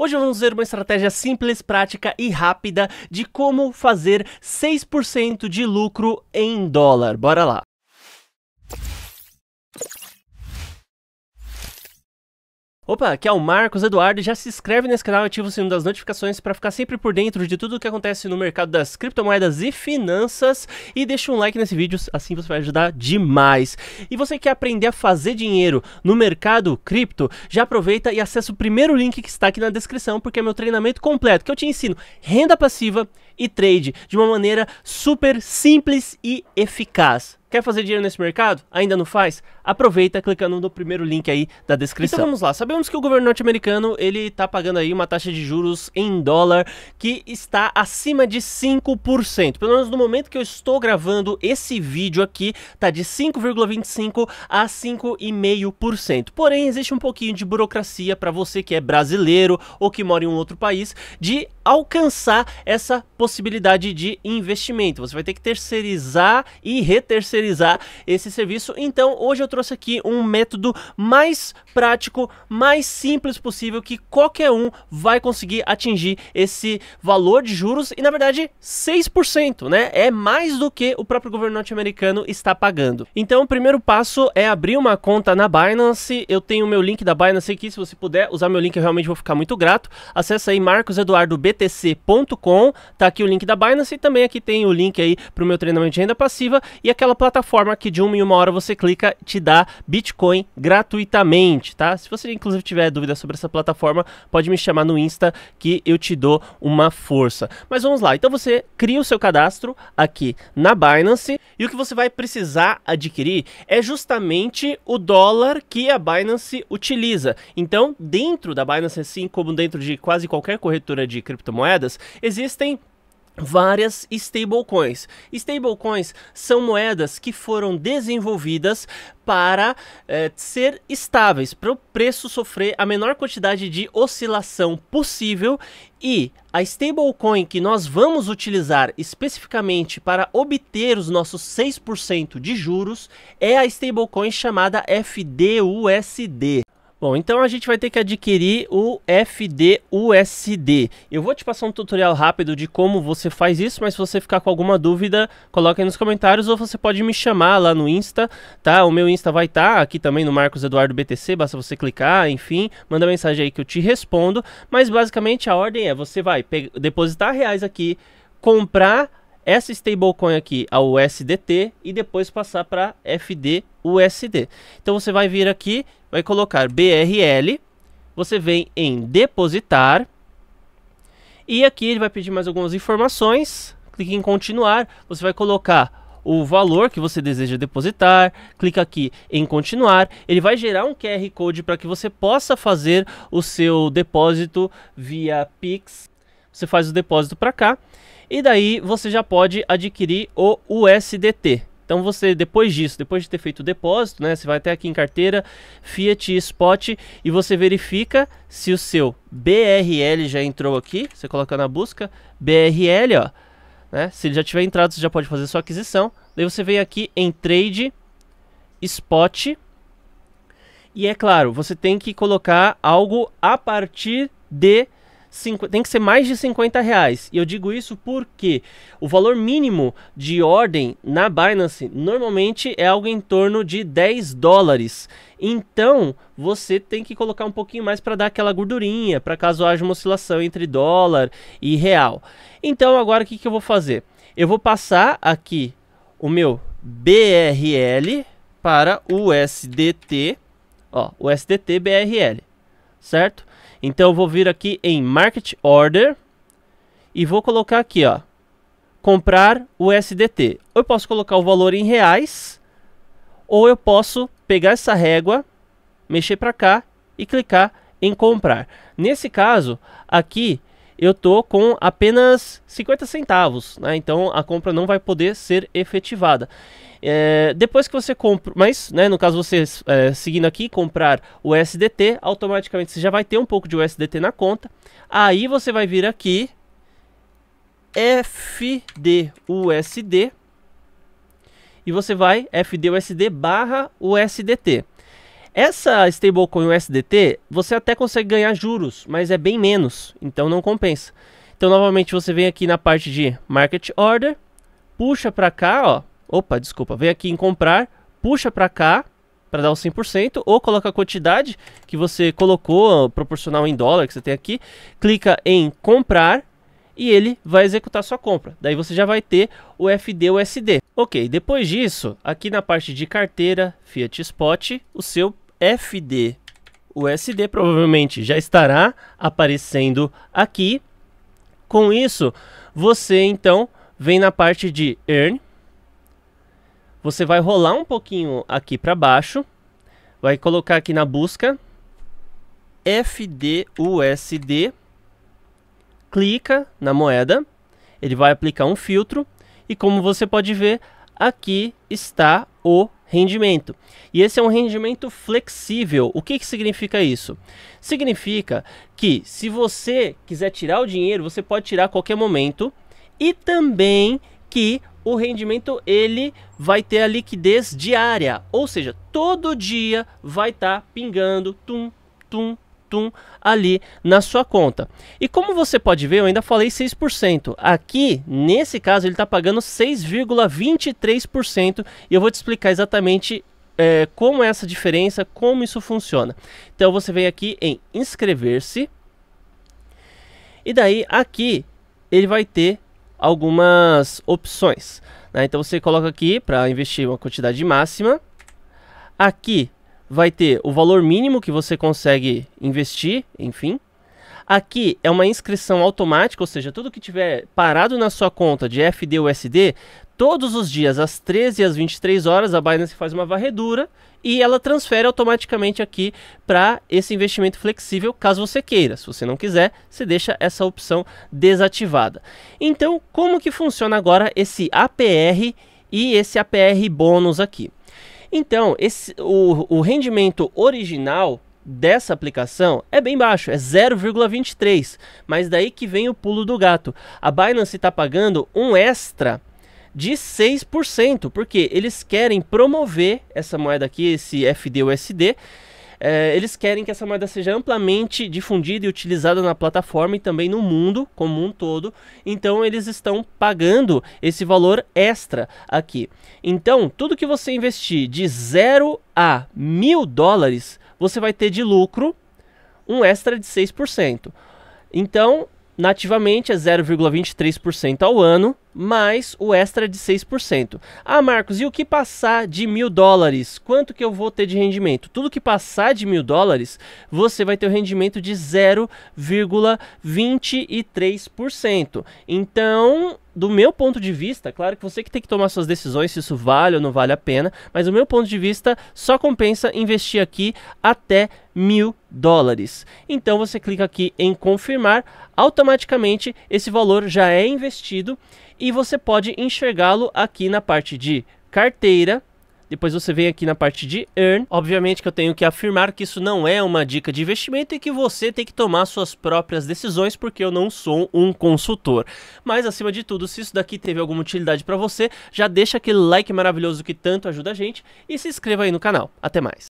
Hoje vamos ver uma estratégia simples, prática e rápida de como fazer 6% de lucro em dólar. Bora lá! Opa, aqui é o Marcos Eduardo. Já se inscreve nesse canal e ativa o sininho das notificações para ficar sempre por dentro de tudo o que acontece no mercado das criptomoedas e finanças. E deixa um like nesse vídeo, assim você vai ajudar demais. E você quer aprender a fazer dinheiro no mercado cripto? Já aproveita e acessa o primeiro link que está aqui na descrição, porque é meu treinamento completo que eu te ensino renda passiva e trade de uma maneira super simples e eficaz. Quer fazer dinheiro nesse mercado? Ainda não faz? Aproveita clicando no primeiro link aí da descrição. Então vamos lá. Sabemos que o governo norte-americano, ele tá pagando aí uma taxa de juros em dólar que está acima de 5%. Pelo menos no momento que eu estou gravando esse vídeo aqui, tá de 5,25 a 5,5%. Porém, existe um pouquinho de burocracia para você que é brasileiro ou que mora em um outro país de alcançar essa possibilidade de investimento. Você vai ter que terceirizar e reterceirizar terceirizar esse serviço. Então, hoje eu trouxe aqui um método mais prático, mais simples possível que qualquer um vai conseguir atingir esse valor de juros e na verdade 6%, né? É mais do que o próprio governo norte-americano está pagando. Então, o primeiro passo é abrir uma conta na Binance. Eu tenho o meu link da Binance aqui, se você puder usar meu link, eu realmente vou ficar muito grato. Acesse aí marcoseduardobtc.com, tá aqui o link da Binance e também aqui tem o link aí para o meu treinamento de renda passiva e aquela plataforma plataforma que de uma em uma hora você clica te dá Bitcoin gratuitamente, tá? Se você inclusive tiver dúvida sobre essa plataforma, pode me chamar no Insta que eu te dou uma força. Mas vamos lá, então você cria o seu cadastro aqui na Binance e o que você vai precisar adquirir é justamente o dólar que a Binance utiliza. Então, dentro da Binance, assim como dentro de quase qualquer corretora de criptomoedas, existem várias stablecoins. Stablecoins são moedas que foram desenvolvidas para eh, ser estáveis, para o preço sofrer a menor quantidade de oscilação possível e a stablecoin que nós vamos utilizar especificamente para obter os nossos 6% de juros é a stablecoin chamada FDUSD. Bom, então a gente vai ter que adquirir o FDUSD. Eu vou te passar um tutorial rápido de como você faz isso, mas se você ficar com alguma dúvida, coloque aí nos comentários ou você pode me chamar lá no Insta, tá? O meu Insta vai estar tá aqui também no Marcos Eduardo BTC, basta você clicar, enfim, manda mensagem aí que eu te respondo. Mas basicamente a ordem é, você vai depositar reais aqui, comprar essa stablecoin aqui a USDT e depois passar para FDUSD. Então você vai vir aqui, vai colocar BRL, você vem em depositar e aqui ele vai pedir mais algumas informações. Clique em continuar, você vai colocar o valor que você deseja depositar, clica aqui em continuar, ele vai gerar um QR Code para que você possa fazer o seu depósito via Pix. Você faz o depósito para cá e daí você já pode adquirir o USDT. Então você, depois disso, depois de ter feito o depósito, né, você vai até aqui em carteira, Fiat Spot e você verifica se o seu BRL já entrou aqui. Você coloca na busca BRL, ó, né? Se ele já tiver entrado, você já pode fazer sua aquisição. Daí você vem aqui em Trade, Spot e é claro, você tem que colocar algo a partir de tem que ser mais de 50 reais. E eu digo isso porque o valor mínimo de ordem na Binance normalmente é algo em torno de 10 dólares. Então você tem que colocar um pouquinho mais para dar aquela gordurinha, para caso haja uma oscilação entre dólar e real. Então agora o que, que eu vou fazer? Eu vou passar aqui o meu BRL para o USDT, ó, USDT BRL, certo? Então eu vou vir aqui em Market Order e vou colocar aqui, ó, comprar Ou Eu posso colocar o valor em reais ou eu posso pegar essa régua, mexer para cá e clicar em comprar. Nesse caso, aqui eu tô com apenas 50 centavos, né? Então a compra não vai poder ser efetivada. É, depois que você compra, mas né, no caso você é, seguindo aqui, comprar o SDT, automaticamente você já vai ter um pouco de USDT na conta. Aí você vai vir aqui, FDUSD, e você vai FDUSD barra USDT. Essa stablecoin USDT, você até consegue ganhar juros, mas é bem menos, então não compensa. Então novamente você vem aqui na parte de market order, puxa para cá, ó. Opa, desculpa, vem aqui em comprar, puxa para cá para dar os 100% ou coloca a quantidade que você colocou proporcional em dólar que você tem aqui, clica em comprar e ele vai executar sua compra. Daí você já vai ter o FD USD. Ok, depois disso, aqui na parte de carteira Fiat Spot, o seu FD USD provavelmente já estará aparecendo aqui. Com isso, você então vem na parte de Earn. Você vai rolar um pouquinho aqui para baixo. Vai colocar aqui na busca FDUSD. USD clica na moeda, ele vai aplicar um filtro e como você pode ver, aqui está o rendimento. E esse é um rendimento flexível. O que, que significa isso? Significa que se você quiser tirar o dinheiro, você pode tirar a qualquer momento e também que o rendimento ele vai ter a liquidez diária, ou seja, todo dia vai estar tá pingando tum tum tum ali na sua conta. E como você pode ver, eu ainda falei 6%. Aqui, nesse caso, ele está pagando 6,23% e eu vou te explicar exatamente é, como é essa diferença, como isso funciona. Então você vem aqui em inscrever-se e daí aqui ele vai ter algumas opções. Né? Então você coloca aqui para investir uma quantidade máxima. Aqui vai ter o valor mínimo que você consegue investir, enfim. Aqui é uma inscrição automática, ou seja, tudo que tiver parado na sua conta de FD USD, todos os dias às 13 e às 23 horas a Binance faz uma varredura e ela transfere automaticamente aqui para esse investimento flexível, caso você queira. Se você não quiser, você deixa essa opção desativada. Então, como que funciona agora esse APR e esse APR bônus aqui? Então, esse, o, o rendimento original dessa aplicação é bem baixo, é 0,23. Mas daí que vem o pulo do gato. A Binance está pagando um extra de 6%, porque eles querem promover essa moeda aqui, esse FDUSD, é, eles querem que essa moeda seja amplamente difundida e utilizada na plataforma e também no mundo como um todo. Então eles estão pagando esse valor extra aqui. Então tudo que você investir de 0 a mil dólares, você vai ter de lucro um extra de 6%. Então, Nativamente é 0,23% ao ano, mais o extra de 6%. Ah, Marcos, e o que passar de mil dólares? Quanto que eu vou ter de rendimento? Tudo que passar de mil dólares, você vai ter o um rendimento de 0,23%. Então, do meu ponto de vista, claro que você que tem que tomar suas decisões se isso vale ou não vale a pena, mas do meu ponto de vista, só compensa investir aqui até mil dólares. Então você clica aqui em confirmar, automaticamente esse valor já é investido e você pode enxergá-lo aqui na parte de carteira depois você vem aqui na parte de earn. Obviamente que eu tenho que afirmar que isso não é uma dica de investimento e que você tem que tomar suas próprias decisões, porque eu não sou um consultor. Mas acima de tudo, se isso daqui teve alguma utilidade para você, já deixa aquele like maravilhoso que tanto ajuda a gente e se inscreva aí no canal. Até mais.